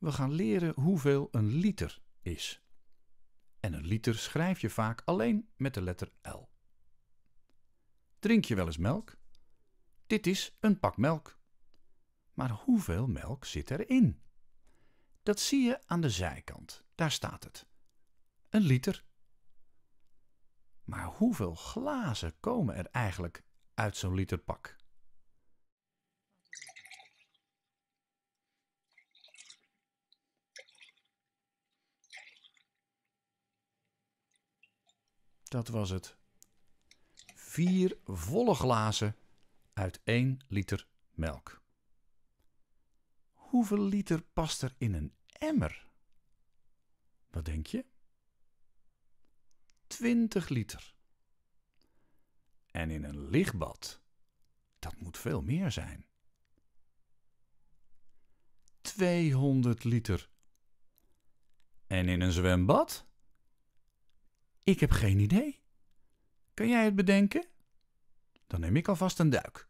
We gaan leren hoeveel een liter is. En een liter schrijf je vaak alleen met de letter L. Drink je wel eens melk? Dit is een pak melk. Maar hoeveel melk zit erin? Dat zie je aan de zijkant. Daar staat het. Een liter. Maar hoeveel glazen komen er eigenlijk uit zo'n liter pak? Dat was het. Vier volle glazen uit één liter melk. Hoeveel liter past er in een emmer? Wat denk je? 20 liter. En in een lichtbad, dat moet veel meer zijn. 200 liter. En in een zwembad? Ik heb geen idee. Kan jij het bedenken? Dan neem ik alvast een duik.